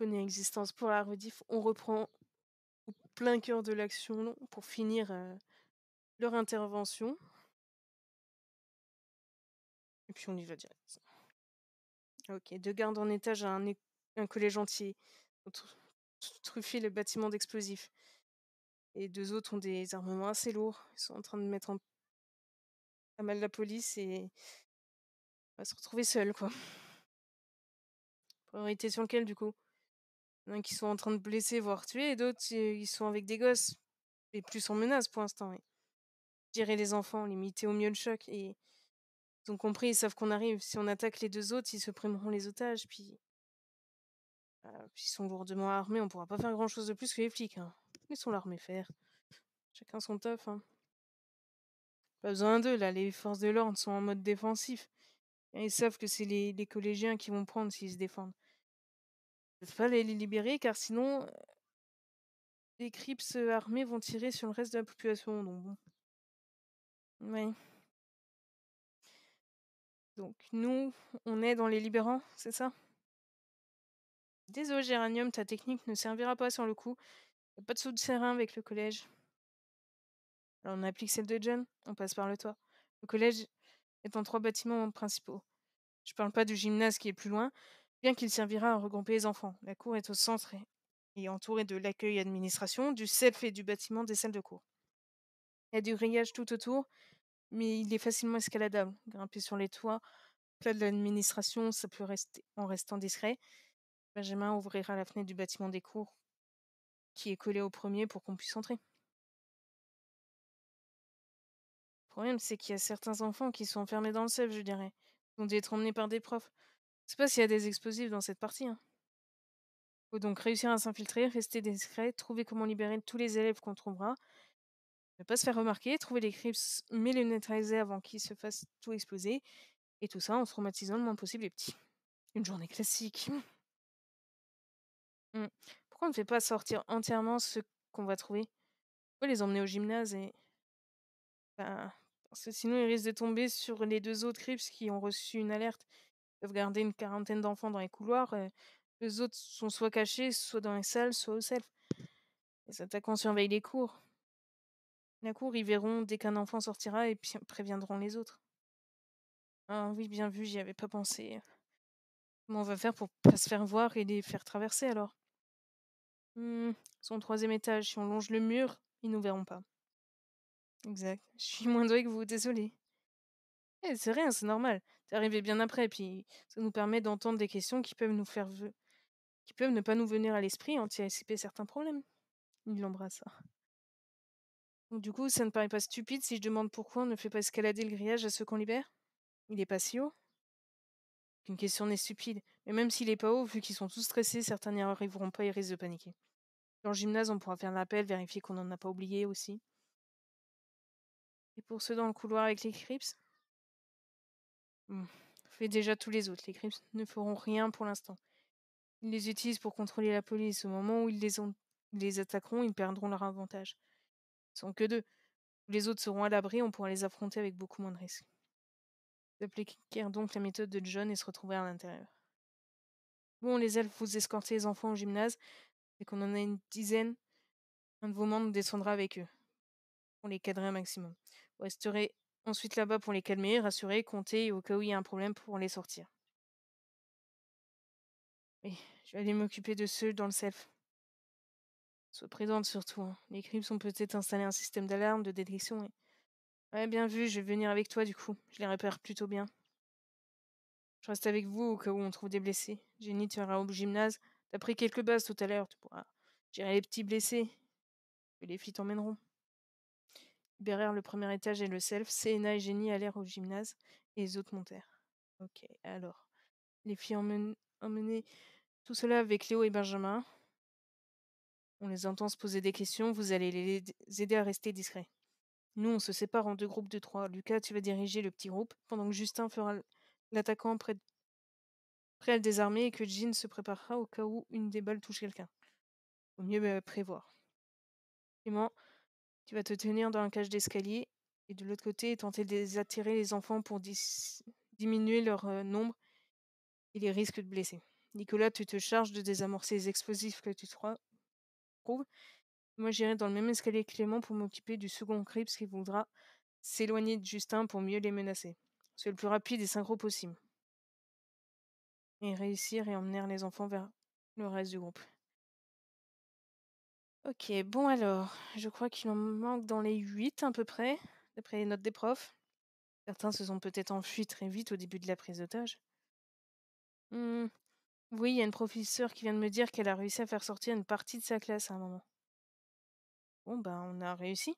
Existence pour la rediff. On reprend au plein cœur de l'action pour finir leur intervention. Et puis on y va direct. Ok, deux gardes en étage à un, collège entier ont truffé le bâtiment d'explosifs. Et deux autres ont des armements assez lourds. Ils sont en train de mettre en à mal la police et on va se retrouver seul, quoi. Priorité sur lequel, du coup il y en hein, a qui sont en train de blesser, voire tuer, et d'autres, ils sont avec des gosses. Et plus en menace pour l'instant. Je dirais les enfants, limiter au mieux le choc. Et ils ont compris, ils savent qu'on arrive. Si on attaque les deux autres, ils se les otages, ah, puis. ils sont lourdement armés, on pourra pas faire grand chose de plus que les flics. Hein. Ils sont l'armée faire. Chacun son taf. Hein. Pas besoin d'eux, là, les forces de l'ordre sont en mode défensif. Ils savent que c'est les collégiens qui vont prendre s'ils se défendent. Il faut les libérer car sinon les Crips euh, armés vont tirer sur le reste de la population. Donc bon. Oui. Donc nous, on est dans les libérants, c'est ça Désolé Géranium, ta technique ne servira pas sur le coup. n'y a pas de saut de serin avec le collège. Alors on applique celle de John, on passe par le toit. Le collège est en trois bâtiments principaux. Je parle pas du gymnase qui est plus loin, bien qu'il servira à regrouper les enfants. La cour est au centre et, entourée de l'accueil administration, du self et du bâtiment des salles de cours. Il y a du grillage tout autour, mais il est facilement escaladable. Grimper sur les toits, plat de l'administration, ça peut rester en restant discret. Benjamin ouvrira la fenêtre du bâtiment des cours qui est collée au premier pour qu'on puisse entrer. Le problème, c'est qu'il y a certains enfants qui sont enfermés dans le self, je dirais. qui ont dû être emmenés par des profs sais pas s'il y a des explosifs dans cette partie. Il hein. Faut donc réussir à s'infiltrer, rester discret, trouver comment libérer tous les élèves qu'on trouvera, ne pas se faire remarquer, trouver les crips, mais les neutraliser avant qu'ils se fassent tout exploser, et tout ça en traumatisant le moins possible les petits. Une journée classique. Mmh. Pourquoi on ne fait pas sortir entièrement ce qu'on va trouver Pourquoi les emmener au gymnase et... Bah, parce que sinon ils risquent de tomber sur les deux autres crips qui ont reçu une alerte garder une quarantaine d'enfants dans les couloirs. Euh, les autres sont soit cachés, soit dans les salles, soit au self. Les attaquants surveillent les cours. La cour, ils verront dès qu'un enfant sortira et préviendront les autres. Ah oui, bien vu, j'y avais pas pensé. Comment on va faire pour pas se faire voir et les faire traverser alors sont mmh, Son troisième étage, si on longe le mur, ils nous verront pas. Exact. Je suis moins doué que vous, désolé. Eh, c'est rien, c'est normal c'est arrivé bien après. Et puis, ça nous permet d'entendre des questions qui peuvent nous faire, qui peuvent ne pas nous venir à l'esprit, anticiper certains problèmes. Il l'embrasse. Donc, du coup, ça ne paraît pas stupide si je demande pourquoi on ne fait pas escalader le grillage à ceux qu'on libère Il n'est pas si haut Une question n'est stupide, mais même s'il n'est pas haut, vu qu'ils sont tous stressés, certains n'y arriveront pas et risquent de paniquer. Dans le gymnase, on pourra faire l'appel, vérifier qu'on n'en a pas oublié aussi. Et pour ceux dans le couloir avec les Crips, Mmh. fait déjà tous les autres. Les Crips ne feront rien pour l'instant. Ils les utilisent pour contrôler la police. Au moment où ils les, les attaqueront, ils perdront leur avantage. Ils sont que deux. Les autres seront à l'abri, on pourra les affronter avec beaucoup moins de risques. Ils donc la méthode de John et se retrouver à l'intérieur. Bon, les elfes, vous escortez les enfants au gymnase. Dès qu'on en a une dizaine, un de vos membres descendra avec eux. On les cadrera un maximum. Vous resterez ensuite là-bas pour les calmer, rassurer, compter, et au cas où il y a un problème pour les sortir. Oui, je vais aller m'occuper de ceux dans le self. Sois présente surtout. Hein. Les crimes ont peut-être installé un système d'alarme, de détection. Et... Ouais, bien vu, je vais venir avec toi du coup. Je les repère plutôt bien. Je reste avec vous au cas où on trouve des blessés. Jenny, tu iras au gymnase. T'as pris quelques bases tout à l'heure. Tu pourras gérer les petits blessés. Que les filles t'emmèneront. Bérèrent le premier étage et le self. Séna et Jenny allèrent au gymnase et les autres montèrent. Ok, alors. Les filles emmenaient tout cela avec Léo et Benjamin. On les entend se poser des questions, vous allez les aider à rester discrets. Nous, on se sépare en deux groupes de trois. Lucas, tu vas diriger le petit groupe, pendant que Justin fera l'attaquant prêt, à le désarmer et que Jean se préparera au cas où une des balles touche quelqu'un. Au mieux bah, prévoir. Tu vas te tenir dans un cage d'escalier et de l'autre côté, tenter de les les enfants pour diminuer leur nombre et les risques de blesser. Nicolas, tu te charges de désamorcer les explosifs que tu trouves. Moi, j'irai dans le même escalier que Clément pour m'occuper du second Crips qui voudra s'éloigner de Justin pour mieux les menacer. C'est le plus rapide et synchro possible. Et réussir et emmener les enfants vers le reste du groupe. Ok, bon alors, je crois qu'il en manque dans les 8 à peu près, d'après les notes des profs. Certains se sont peut-être enfuis très vite au début de la prise d'otage. Mmh. Oui, il y a une professeure qui vient de me dire qu'elle a réussi à faire sortir une partie de sa classe à un moment. Bon, ben, on a réussi.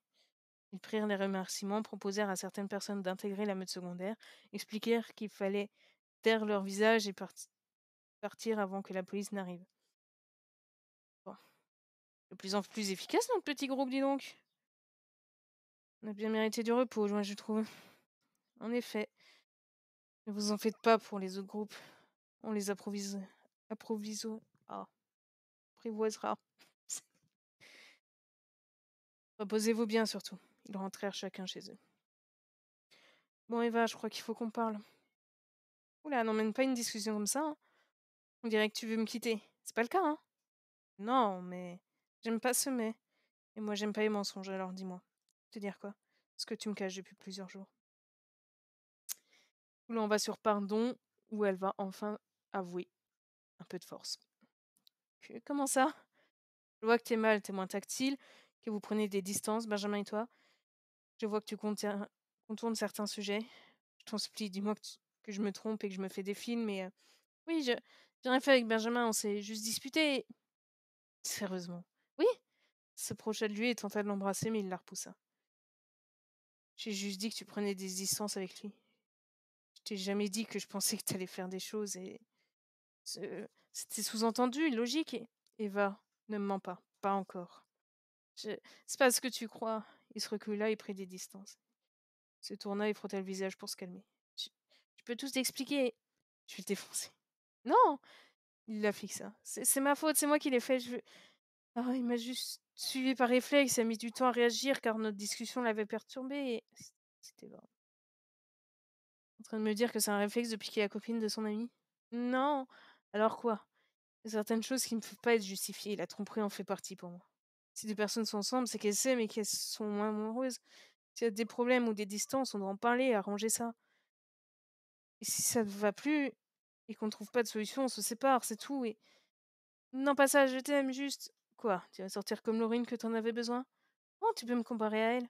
Ils prirent les remerciements, proposèrent à certaines personnes d'intégrer la meute secondaire, expliquèrent qu'il fallait taire leur visage et partir avant que la police n'arrive. Bon, de plus en plus efficace, notre petit groupe, dis donc. On a bien mérité du repos, moi, je trouve. En effet. Ne vous en faites pas pour les autres groupes. On les approvise... Approviso... Ah. Prévoisera. Reposez-vous bien, surtout. Ils rentrèrent chacun chez eux. Bon, Eva, je crois qu'il faut qu'on parle. Oula, n'emmène pas une discussion comme ça. Hein. On dirait que tu veux me quitter. C'est pas le cas, hein Non, mais... J'aime pas semer. Et moi, j'aime pas les mensonges, alors dis-moi. Te dire quoi Ce que tu me caches depuis plusieurs jours. Là, on va sur pardon, où elle va enfin avouer. Un peu de force. comment ça Je vois que t'es mal, t'es moins tactile, que vous prenez des distances, Benjamin et toi. Je vois que tu contournes certains sujets. Je t'en supplie, dis-moi que, je me trompe et que je me fais des films. mais... Euh, oui, je, j'ai rien fait avec Benjamin, on s'est juste disputé. Sérieusement se de lui et tenta de l'embrasser, mais il la repoussa. Hein. J'ai juste dit que tu prenais des distances avec lui. Je t'ai jamais dit que je pensais que t'allais faire des choses et. C'était sous-entendu, logique. Et... Eva, ne me mens pas, pas encore. C'est pas ce que tu crois. Il se recula et prit des distances. Se tourna et frotta le visage pour se calmer. Je, peux tout t'expliquer. Je vais le défoncer. Non Il la fixa. Hein. C'est ma faute, c'est moi qui l'ai fait. Je veux. Ah, il m'a juste Suivi par réflexe, a mis du temps à réagir car notre discussion l'avait perturbée Et... C'était bon. En train de me dire que c'est un réflexe de piquer la copine de son ami Non Alors quoi Certaines choses qui ne peuvent pas être justifiées. La tromperie en fait partie pour moi. Si deux personnes sont ensemble, c'est qu'elles s'aiment et qu'elles sont moins amoureuses. S'il y a des problèmes ou des distances, on doit en parler, arranger ça. Et si ça ne va plus et qu'on ne trouve pas de solution, on se sépare, c'est tout. Et non, pas ça, je t'aime juste. Quoi Tu vas sortir comme Laurine que tu en avais besoin Comment tu peux me comparer à elle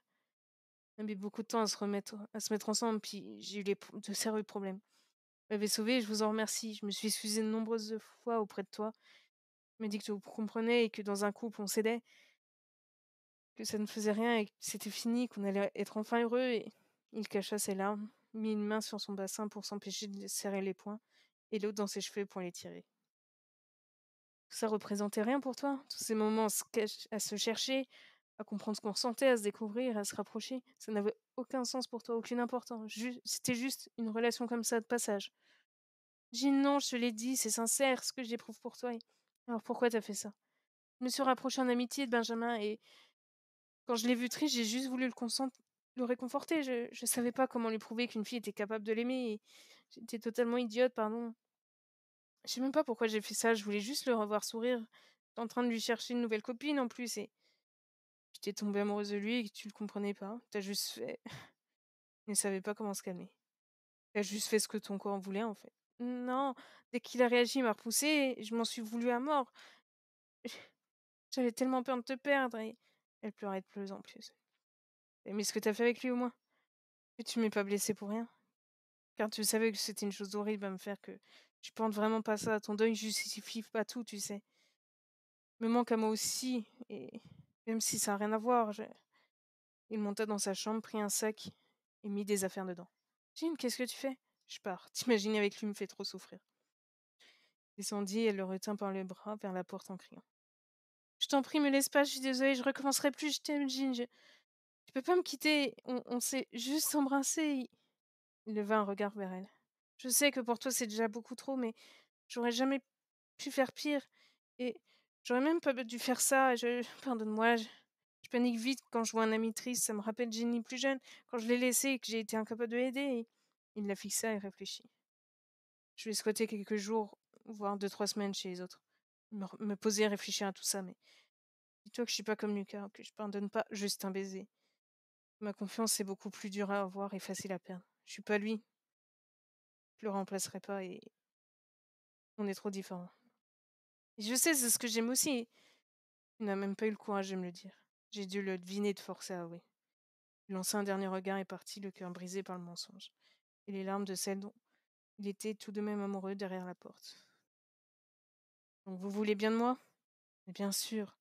J'ai a mis beaucoup de temps à se remettre, à se mettre ensemble, puis j'ai eu les, de sérieux problèmes. Vous m'avais sauvé, je vous en remercie. Je me suis excusée de nombreuses fois auprès de toi. Je me dis que tu comprenais et que dans un couple, on cédait, Que ça ne faisait rien et que c'était fini, qu'on allait être enfin heureux. Et il cacha ses larmes, mit une main sur son bassin pour s'empêcher de serrer les poings, et l'autre dans ses cheveux pour les tirer ça représentait rien pour toi. Tous ces moments à se chercher, à comprendre ce qu'on ressentait, à se découvrir, à se rapprocher, ça n'avait aucun sens pour toi, aucune importance. C'était juste une relation comme ça de passage. J'ai non, je te l'ai dit, c'est sincère ce que j'éprouve pour toi. Alors pourquoi t'as fait ça Je me suis rapprochée en amitié de Benjamin et quand je l'ai vu triste, j'ai juste voulu le, le réconforter. Je ne savais pas comment lui prouver qu'une fille était capable de l'aimer j'étais totalement idiote, pardon. Je sais même pas pourquoi j'ai fait ça. Je voulais juste le revoir sourire. en train de lui chercher une nouvelle copine en plus et. J'étais tombée amoureuse de lui et que tu le comprenais pas. T'as juste fait. Tu ne savais pas comment se calmer. T'as juste fait ce que ton corps voulait en fait. Non, dès qu'il a réagi, il m'a repoussé. je m'en suis voulu à mort. J'avais tellement peur de te perdre et. Elle pleurait de plus en plus. Mais ce que t'as fait avec lui au moins. Et tu m'es pas blessée pour rien. Car tu savais que c'était une chose horrible à me faire que je pense vraiment pas ça. Ton deuil justifie pas tout, tu sais. Me manque à moi aussi, et même si ça n'a rien à voir, je... il monta dans sa chambre, prit un sac et mit des affaires dedans. Jim, qu'est-ce que tu fais Je pars. T'imaginer avec lui me fait trop souffrir. Descendit et elle le retint par le bras vers la porte en criant. Je t'en prie, me laisse pas, je suis désolée, je recommencerai plus, je t'aime, Jean. Je... Tu peux pas me quitter, on, on s'est juste embrassé. Il leva un regard vers elle. Je sais que pour toi, c'est déjà beaucoup trop, mais j'aurais jamais pu faire pire. Et j'aurais même pas dû faire ça. Je... Pardonne-moi. Je... panique vite quand je vois un ami triste. Ça me rappelle Jenny plus jeune, quand je l'ai laissé et que j'ai été incapable de l'aider. Il la fixa et réfléchit. Je vais squatter quelques jours, voire deux, trois semaines chez les autres. Me, poser et réfléchir à tout ça, mais. Dis-toi que je suis pas comme Lucas, que je pardonne pas juste un baiser. Ma confiance est beaucoup plus dure à avoir et facile à perdre. Je suis pas lui, je le remplacerai pas et on est trop différents. je sais, c'est ce que j'aime aussi. Il n'a même pas eu le courage de me le dire. J'ai dû le deviner de force à ah oui. Il lança un dernier regard et partit, le cœur brisé par le mensonge, et les larmes de celle dont il était tout de même amoureux derrière la porte. Donc vous voulez bien de moi bien sûr.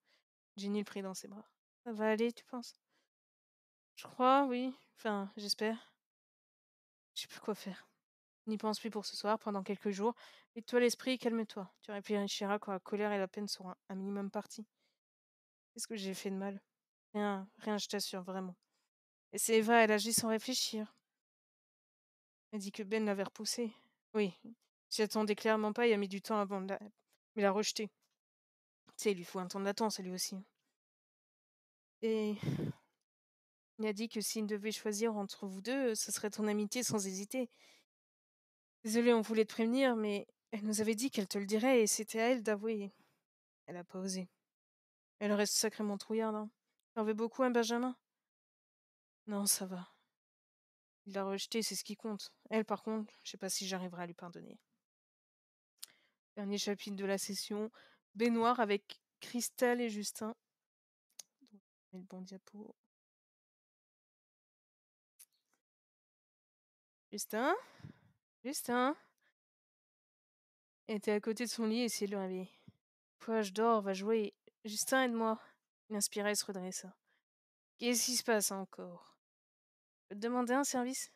Jenny le prit dans ses bras. Ça va aller, tu penses Je crois, oui. Enfin, j'espère. Je sais plus quoi faire. N'y pense plus pour ce soir, pendant quelques jours. et toi l'esprit, calme-toi. Tu réfléchiras quand la colère et la peine seront un minimum partis. Qu'est-ce que j'ai fait de mal Rien, rien, je t'assure, vraiment. Et c'est Eva, elle agit sans réfléchir. Elle dit que Ben l'avait repoussée. Oui, j'y attendais clairement pas, il a mis du temps avant de la... Mais l'a rejeté. Tu sais, il lui faut un temps d'attente, lui aussi. Et il a dit que s'il devait choisir entre vous deux, ce serait ton amitié sans hésiter. Désolée, on voulait te prévenir, mais elle nous avait dit qu'elle te le dirait et c'était à elle d'avouer. Elle a pas osé. Elle reste sacrément trouillarde, hein. en veux beaucoup, hein, Benjamin Non, ça va. Il l'a rejeté, c'est ce qui compte. Elle, par contre, je sais pas si j'arriverai à lui pardonner. Dernier chapitre de la session Baignoire avec Christelle et Justin. Donc, le bon diapo. Justin Justin était à côté de son lit et essayait de le réveiller. Quoi, je dors, va jouer. Justin, aide-moi. Il et se redressa. Qu'est-ce qui se passe encore Je peux te demander un service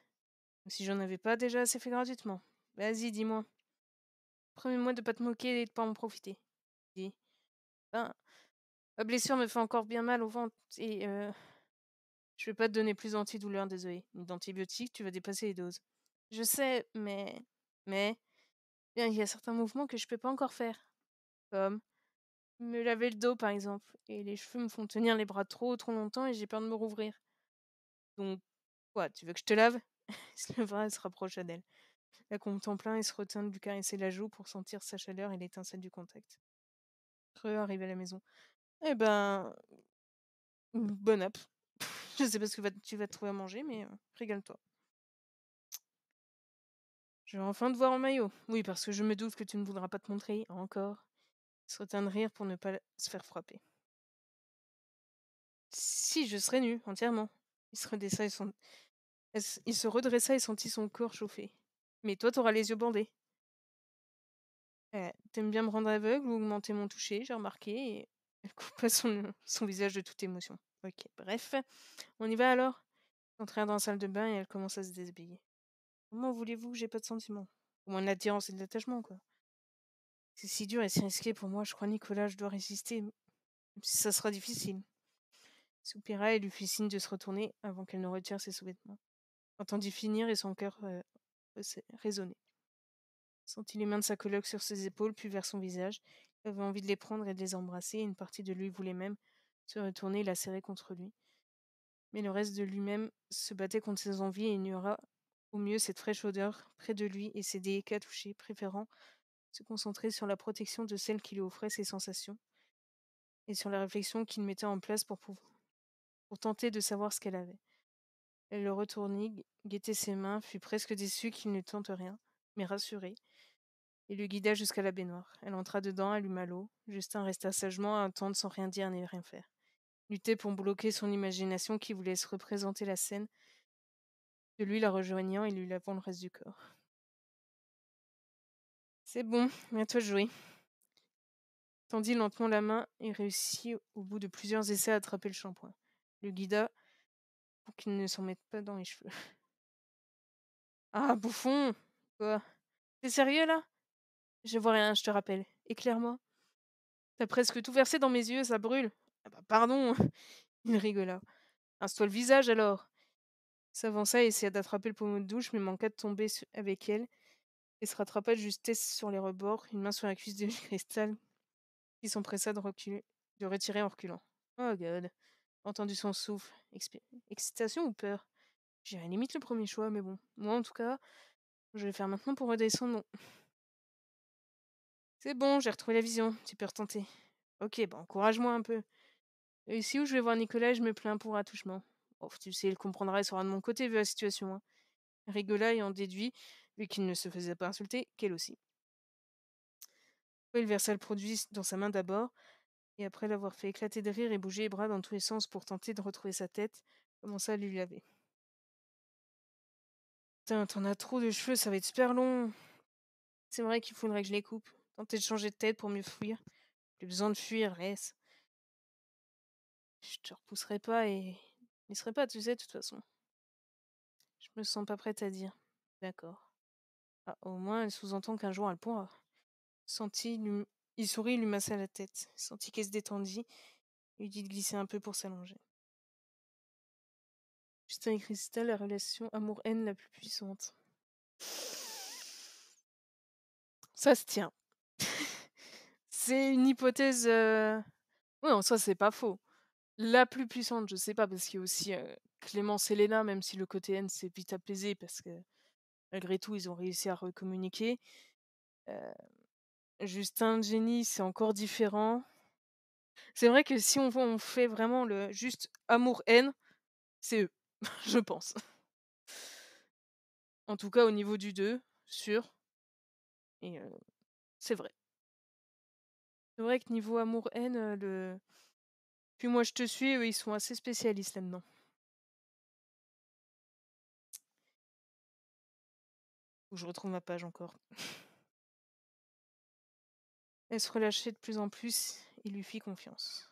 si j'en avais pas déjà assez fait gratuitement. Vas-y, dis-moi. Promets-moi de pas te moquer et de ne pas en profiter. Dis. Ben, ma blessure me fait encore bien mal au ventre et euh, je vais pas te donner plus d'antidouleur, désolé, ni d'antibiotiques, tu vas dépasser les doses. Je sais, mais. Mais. Il y a certains mouvements que je peux pas encore faire. Comme. Me laver le dos, par exemple. Et les cheveux me font tenir les bras trop, trop longtemps et j'ai peur de me rouvrir. Donc. Quoi, tu veux que je te lave Le et se rapproche d'elle. La plein et se retient de lui caresser la joue pour sentir sa chaleur et l'étincelle du contact. Re arrivé à la maison. Eh ben. Bon app. Je sais pas ce que tu vas trouver à manger, mais euh, régale-toi. Je vais enfin te voir en maillot. Oui, parce que je me doute que tu ne voudras pas te montrer encore. Il se retint de rire pour ne pas se faire frapper. Si, je serais nu, entièrement. Il se, redressa et son... il se redressa et sentit son corps chauffer. Mais toi, t'auras les yeux bandés. Eh, t'aimes bien me rendre aveugle ou augmenter mon toucher, j'ai remarqué, et elle coupa son, son visage de toute émotion. Ok, bref. On y va alors entrèrent dans la salle de bain et elle commence à se déshabiller. Comment voulez-vous que j'ai pas de sentiments Ou moins de et de l'attachement, quoi. C'est si dur et si risqué pour moi, je crois, Nicolas, je dois résister, même si ça sera difficile. Soupira et lui fit signe de se retourner avant qu'elle ne retire ses sous-vêtements. Entendit finir et son cœur euh, résonnait. Sentit les mains de sa coloc sur ses épaules, puis vers son visage. Il avait envie de les prendre et de les embrasser, et une partie de lui voulait même se retourner et la serrer contre lui. Mais le reste de lui-même se battait contre ses envies et ignora mieux, cette fraîche odeur près de lui et ses délicats touchés, préférant se concentrer sur la protection de celle qui lui offrait ses sensations et sur la réflexion qu'il mettait en place pour, tenter de savoir ce qu'elle avait. Elle le retournit, guettait ses mains, fut presque déçue qu'il ne tente rien, mais rassurée, et le guida jusqu'à la baignoire. Elle entra dedans, alluma l'eau. Justin resta sagement à attendre sans rien dire ni rien faire. luttait pour bloquer son imagination qui voulait se représenter la scène de lui la rejoignant et lui lavant le reste du corps. C'est bon, viens toi jouer. Tendit lentement la main et réussit au bout de plusieurs essais à attraper le shampoing. Le guida pour qu'il ne s'en mette pas dans les cheveux. Ah, bouffon Quoi T'es sérieux là Je vois rien, je te rappelle. Éclaire-moi. T'as presque tout versé dans mes yeux, ça brûle. Ah bah pardon Il rigola. Rince-toi le visage alors s'avança et essaya d'attraper le pommeau de douche, mais manqua de tomber avec elle et se rattrapa de justesse sur les rebords, une main sur la cuisse de cristal qui s'empressa de, reculer, de retirer en reculant. Oh god. Entendu son souffle. excitation ou peur J'ai la limite le premier choix, mais bon. Moi en tout cas, je vais faire maintenant pour redescendre C'est bon, j'ai retrouvé la vision. Tu peux retenter. Ok, bon, bah, encourage-moi un peu. Et ici où je vais voir Nicolas, je me plains pour attouchement. Oh, tu sais, il comprendra il sera de mon côté vu la situation. Hein. Rigola en déduit, vu qu'il ne se faisait pas insulter, qu'elle aussi. Il versa le produit dans sa main d'abord, et après l'avoir fait éclater de rire et bouger les bras dans tous les sens pour tenter de retrouver sa tête, commença à lui laver. Putain, t'en as trop de cheveux, ça va être super long. C'est vrai qu'il faudrait que je les coupe. Tenter de changer de tête pour mieux fuir. J'ai besoin de fuir, reste. »« Je te repousserai pas et il serait pas, tu sais, de toute façon. Je me sens pas prête à dire. D'accord. Ah, au moins, elle sous-entend qu'un jour elle pourra. Sentit, il sourit, il lui massa la tête. Sentit qu'elle se détendit. Il dit de glisser un peu pour s'allonger. Justin et Cristal, la relation amour-haine la plus puissante. Ça se tient. c'est une hypothèse. Euh, ouais, en soi, c'est pas faux. La plus puissante, je sais pas, parce qu'il y a aussi Clémence et Léna, même si le côté N s'est vite apaisé, parce que malgré tout, ils ont réussi à recommuniquer. Justin Jenny, c'est encore différent. C'est vrai que si on, fait vraiment le juste amour-haine, c'est eux, je pense. En tout cas, au niveau du 2, sûr. Et c'est vrai. C'est vrai que niveau amour-haine, le... Puis moi, je te suis, eux, ils sont assez spécialistes là-dedans. Où je retrouve ma page encore. Elle se relâchait de plus en plus et lui fit confiance.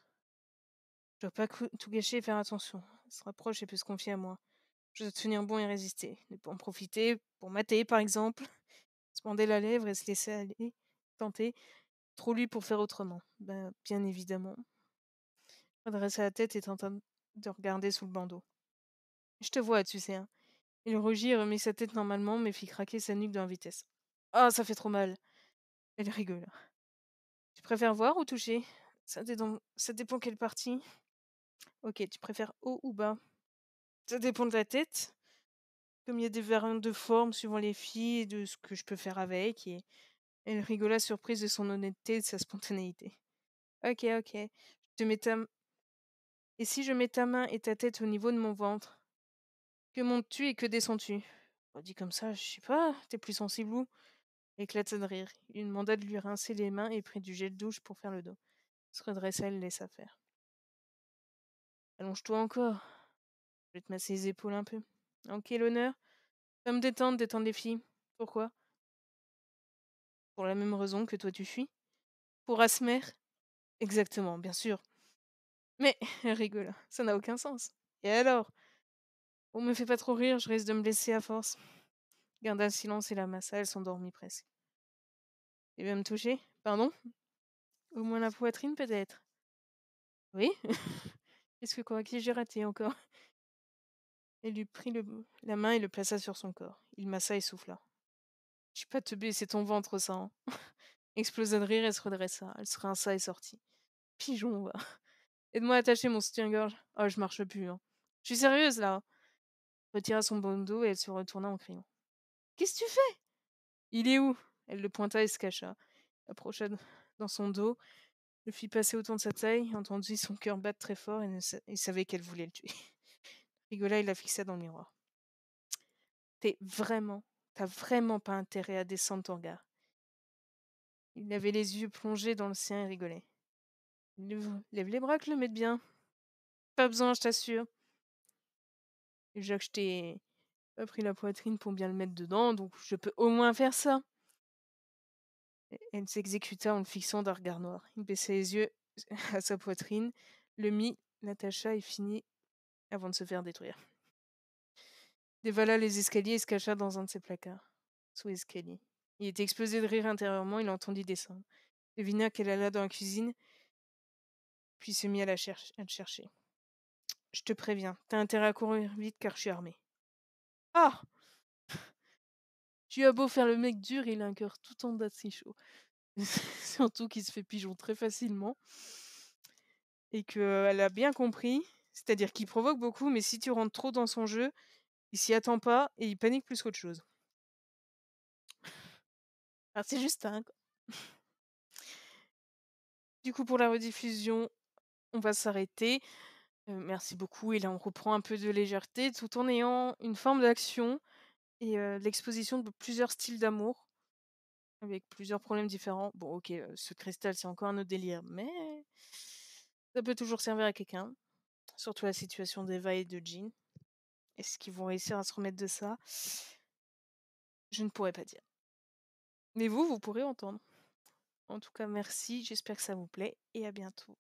Je dois pas tout gâcher et faire attention. Elle se rapproche et peut se confier à moi. Je dois tenir bon et résister. Ne pas en profiter pour mater, par exemple. Se bander la lèvre et se laisser aller. Tenter. Trop lui pour faire autrement. Ben, bien évidemment redressa la tête et tenta de regarder sous le bandeau. Je te vois, tu sais. Hein. Il rougit et remit sa tête normalement, mais fit craquer sa nuque dans la vitesse. Ah, oh, ça fait trop mal. Elle rigole. Tu préfères voir ou toucher ça, dépend, ça dépend quelle partie. Ok, tu préfères haut ou bas Ça dépend de la tête. Comme il y a des variantes de forme suivant les filles et de ce que je peux faire avec. Et elle rigola surprise de son honnêteté et de sa spontanéité. Ok, ok. Je te mets et si je mets ta main et ta tête au niveau de mon ventre Que montes-tu et que descends-tu oh, bah, Dit comme ça, je sais pas, t'es plus sensible ou Éclata de rire. Il demanda de lui rincer les mains et prit du gel douche pour faire le dos. se redressa elle laissa faire. Allonge-toi encore. Je vais te masser les épaules un peu. En quel honneur Ça me détendre, détendre les filles. Pourquoi Pour la même raison que toi tu fuis. Pour Asmer Exactement, bien sûr. Mais rigole, ça n'a aucun sens. Et alors On me fait pas trop rire, je risque de me blesser à force. Garda le silence et la massa, elle s'endormit presque. Tu va me toucher Pardon Au moins la poitrine peut-être Oui Qu'est-ce que quoi Qui j'ai raté encore Elle lui prit la main et le plaça sur son corps. Il massa et souffla. Je suis pas te c'est ton ventre ça. Hein. Explosa de rire et se redressa. Elle se rinça et sortit. Pigeon, va. Aide-moi à attacher mon soutien Oh, je marche plus. Hein. Je suis sérieuse là. Hein. retira son bandeau et elle se retourna en criant. Qu'est-ce que tu fais Il est où Elle le pointa et se cacha. Elle approcha dans son dos, le fit passer autour de sa taille, entendit son cœur battre très fort et, il savait qu'elle voulait le tuer. Rigola, et la fixa dans le miroir. T'es vraiment, t'as vraiment pas intérêt à descendre ton regard. Il avait les yeux plongés dans le sien et rigolait. Lève, les bras, le mette bien. Pas besoin, je t'assure. Déjà que je t'ai pas pris la poitrine pour bien le mettre dedans, donc je peux au moins faire ça. Elle s'exécuta en le fixant d'un regard noir. Il baissa les yeux à sa poitrine, le mit, l'attacha et finit avant de se faire détruire. Dévala les escaliers et se cacha dans un de ses placards, sous l'escalier. Il était explosé de rire intérieurement, il entendit descendre. Devina qu'elle alla dans la cuisine, puis se mit à, la à chercher. Je te préviens, t'as intérêt à courir vite car je suis armé. Ah Tu as beau faire le mec dur, il a un cœur tout en date si chaud. Surtout qu'il se fait pigeon très facilement. Et qu'elle euh, a bien compris, c'est-à-dire qu'il provoque beaucoup, mais si tu rentres trop dans son jeu, il s'y attend pas et il panique plus qu'autre chose. Ah, c'est juste un. du coup, pour la rediffusion, on va s'arrêter. Euh, merci beaucoup. Et là, on reprend un peu de légèreté tout en ayant une forme d'action et l'exposition de plusieurs styles d'amour avec plusieurs problèmes différents. Bon, ok, ce cristal, c'est encore un autre délire, mais ça peut toujours servir à quelqu'un. Surtout la situation d'Eva et de Jean. Est-ce qu'ils vont réussir à se remettre de ça Je ne pourrais pas dire. Mais vous, vous pourrez entendre. En tout cas, merci, j'espère que ça vous plaît et à bientôt.